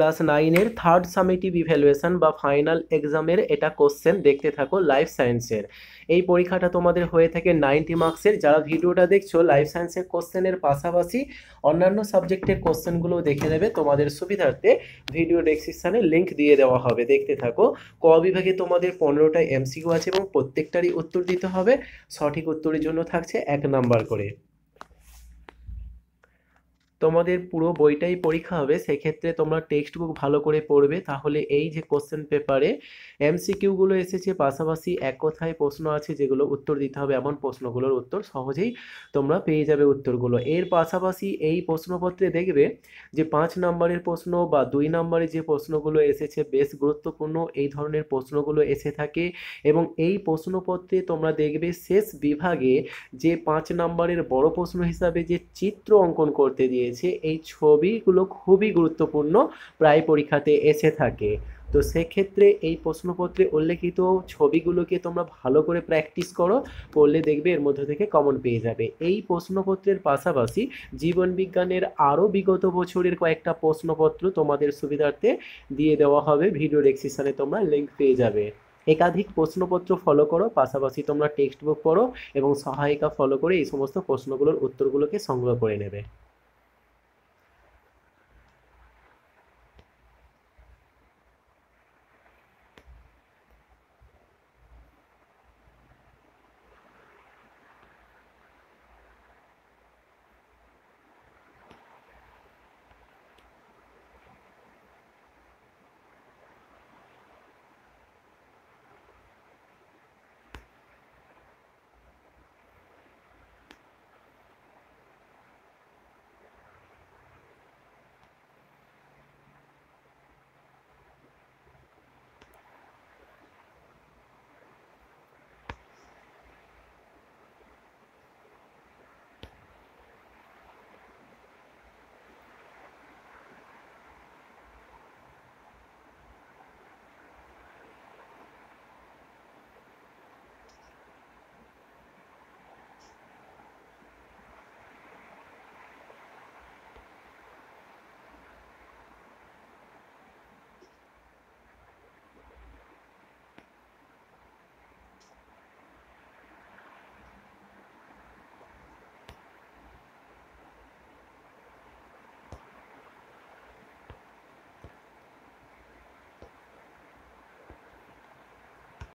class নাইনের third summative evaluation বা final এক্সামের এটা কোশ্চেন দেখতে থাকো লাইফ সায়েন্সের এই পরীক্ষাটা তোমাদের হয়ে থাকে নাইনটি মার্কসের যারা ভিডিওটা দেখছো লাইফ সায়েন্সের কোশ্চেনের পাশাপাশি অন্যান্য সাবজেক্টের কোশ্চেনগুলো দেখে নেবে তোমাদের সুবিধার্থে ভিডিও ডেসক্রিপশানে লিঙ্ক দিয়ে দেওয়া হবে দেখতে থাকো ক বিভাগে তোমাদের পনেরোটা এমসিকিউ আছে এবং প্রত্যেকটারই উত্তর দিতে হবে সঠিক উত্তরের জন্য থাকছে এক নাম্বার করে তোমাদের পুরো বইটাই পরীক্ষা হবে সেক্ষেত্রে তোমরা টেক্সট বুক ভালো করে পড়বে তাহলে এই যে কোশ্চেন পেপারে এমসিকিউগুলো এসেছে পাশাপাশি এক কথায় প্রশ্ন আছে যেগুলো উত্তর দিতে হবে এমন প্রশ্নগুলোর উত্তর সহজেই তোমরা পেয়ে যাবে উত্তরগুলো এর পাশাপাশি এই প্রশ্নপত্রে দেখবে যে পাঁচ নম্বরের প্রশ্ন বা দুই নম্বরে যে প্রশ্নগুলো এসেছে বেশ গুরুত্বপূর্ণ এই ধরনের প্রশ্নগুলো এসে থাকে এবং এই প্রশ্নপত্রে তোমরা দেখবে শেষ বিভাগে যে পাঁচ নম্বরের বড় প্রশ্ন হিসাবে যে চিত্র অঙ্কন করতে দিয়ে দিয়েছি এই ছবিগুলো খুবই গুরুত্বপূর্ণ প্রায় পরীক্ষাতে এসে থাকে তো সেক্ষেত্রে এই প্রশ্নপত্রে উল্লেখিত ছবিগুলোকে তোমরা ভালো করে প্র্যাকটিস করো পড়লে দেখবে এর মধ্যে থেকে কমন পেয়ে যাবে এই প্রশ্নপত্রের পাশাপাশি জীবনবিজ্ঞানের আরও বিগত বছরের কয়েকটা প্রশ্নপত্র তোমাদের সুবিধার্থে দিয়ে দেওয়া হবে ভিডিও ডেসক্রিপশানে তোমরা লিঙ্ক পেয়ে যাবে একাধিক প্রশ্নপত্র ফলো করো পাশাপাশি তোমরা টেক্সট বুক পড়ো এবং সহায়িকা ফলো করে এই সমস্ত প্রশ্নগুলোর উত্তরগুলোকে সংগ্রহ করে নেবে